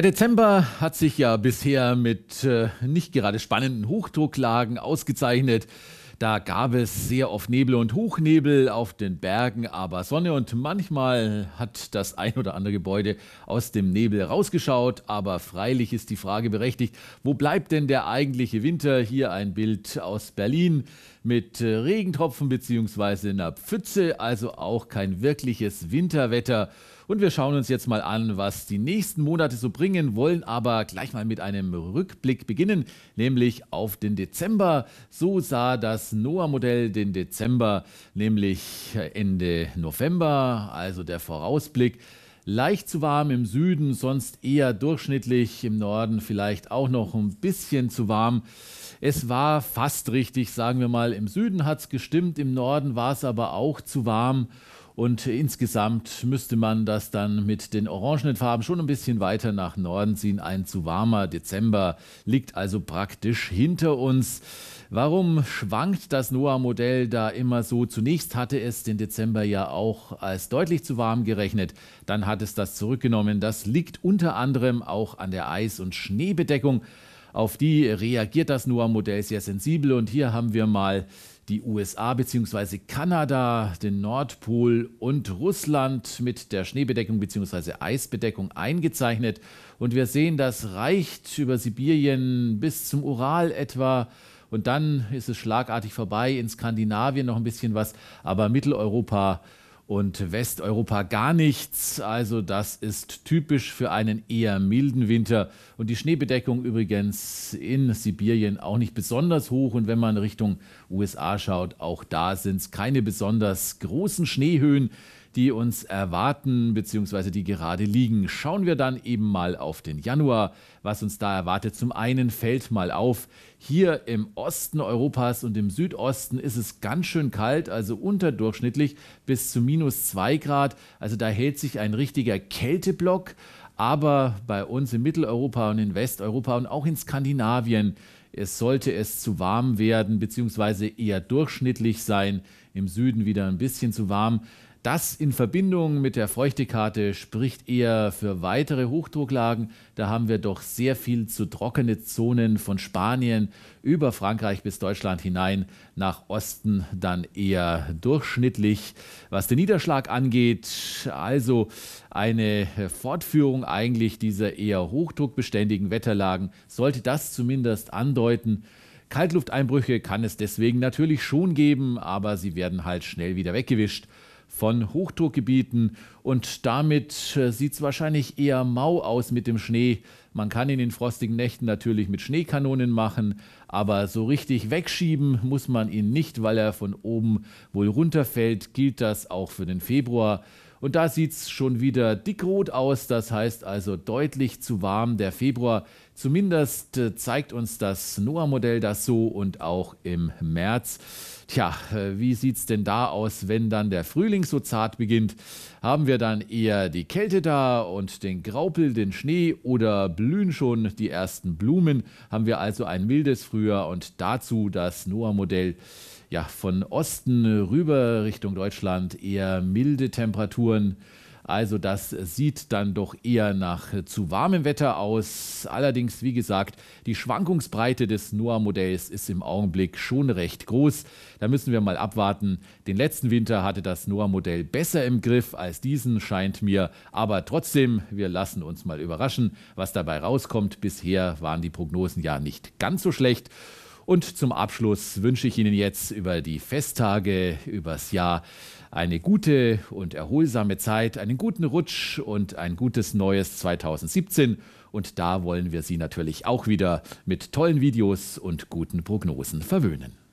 Der Dezember hat sich ja bisher mit äh, nicht gerade spannenden Hochdrucklagen ausgezeichnet. Da gab es sehr oft Nebel und Hochnebel auf den Bergen, aber Sonne und manchmal hat das ein oder andere Gebäude aus dem Nebel rausgeschaut. Aber freilich ist die Frage berechtigt, wo bleibt denn der eigentliche Winter? Hier ein Bild aus Berlin mit äh, Regentropfen bzw. einer Pfütze, also auch kein wirkliches Winterwetter. Und wir schauen uns jetzt mal an, was die nächsten Monate so bringen, wollen aber gleich mal mit einem Rückblick beginnen, nämlich auf den Dezember. So sah das NOAA-Modell den Dezember, nämlich Ende November, also der Vorausblick. Leicht zu warm im Süden, sonst eher durchschnittlich, im Norden vielleicht auch noch ein bisschen zu warm. Es war fast richtig, sagen wir mal, im Süden hat es gestimmt, im Norden war es aber auch zu warm. Und insgesamt müsste man das dann mit den orangenen Farben schon ein bisschen weiter nach Norden ziehen. Ein zu warmer Dezember liegt also praktisch hinter uns. Warum schwankt das NOAA-Modell da immer so? Zunächst hatte es den Dezember ja auch als deutlich zu warm gerechnet, dann hat es das zurückgenommen. Das liegt unter anderem auch an der Eis- und Schneebedeckung. Auf die reagiert das NOAA-Modell sehr sensibel und hier haben wir mal die USA bzw. Kanada, den Nordpol und Russland mit der Schneebedeckung bzw. Eisbedeckung eingezeichnet. Und wir sehen, das reicht über Sibirien bis zum Ural etwa. Und dann ist es schlagartig vorbei, in Skandinavien noch ein bisschen was, aber Mitteleuropa und Westeuropa gar nichts. Also das ist typisch für einen eher milden Winter und die Schneebedeckung übrigens in Sibirien auch nicht besonders hoch. Und wenn man Richtung USA schaut, auch da sind es keine besonders großen Schneehöhen die uns erwarten bzw. die gerade liegen. Schauen wir dann eben mal auf den Januar, was uns da erwartet. Zum einen fällt mal auf, hier im Osten Europas und im Südosten ist es ganz schön kalt, also unterdurchschnittlich bis zu minus 2 Grad. Also da hält sich ein richtiger Kälteblock. Aber bei uns in Mitteleuropa und in Westeuropa und auch in Skandinavien es sollte es zu warm werden, beziehungsweise eher durchschnittlich sein, im Süden wieder ein bisschen zu warm. Das in Verbindung mit der Feuchtekarte spricht eher für weitere Hochdrucklagen. Da haben wir doch sehr viel zu trockene Zonen von Spanien über Frankreich bis Deutschland hinein, nach Osten dann eher durchschnittlich. Was den Niederschlag angeht, also eine Fortführung eigentlich dieser eher hochdruckbeständigen Wetterlagen, sollte das zumindest andeutet andeuten. Kaltlufteinbrüche kann es deswegen natürlich schon geben, aber sie werden halt schnell wieder weggewischt von Hochdruckgebieten und damit äh, sieht es wahrscheinlich eher mau aus mit dem Schnee. Man kann ihn in frostigen Nächten natürlich mit Schneekanonen machen, aber so richtig wegschieben muss man ihn nicht, weil er von oben wohl runterfällt, gilt das auch für den Februar. Und da sieht es schon wieder dickrot aus, das heißt also deutlich zu warm. Der Februar Zumindest äh, zeigt uns das NOAA-Modell das so und auch im März. Tja, äh, wie sieht es denn da aus, wenn dann der Frühling so zart beginnt? Haben wir dann eher die Kälte da und den Graupel, den Schnee oder blühen schon die ersten Blumen? Haben wir also ein mildes Frühjahr und dazu das NOAA-Modell ja, von Osten rüber Richtung Deutschland eher milde Temperaturen also das sieht dann doch eher nach äh, zu warmem Wetter aus. Allerdings, wie gesagt, die Schwankungsbreite des NOAA-Modells ist im Augenblick schon recht groß. Da müssen wir mal abwarten. Den letzten Winter hatte das NOAA-Modell besser im Griff als diesen, scheint mir. Aber trotzdem, wir lassen uns mal überraschen, was dabei rauskommt. Bisher waren die Prognosen ja nicht ganz so schlecht. Und zum Abschluss wünsche ich Ihnen jetzt über die Festtage, übers Jahr eine gute und erholsame Zeit, einen guten Rutsch und ein gutes neues 2017. Und da wollen wir Sie natürlich auch wieder mit tollen Videos und guten Prognosen verwöhnen.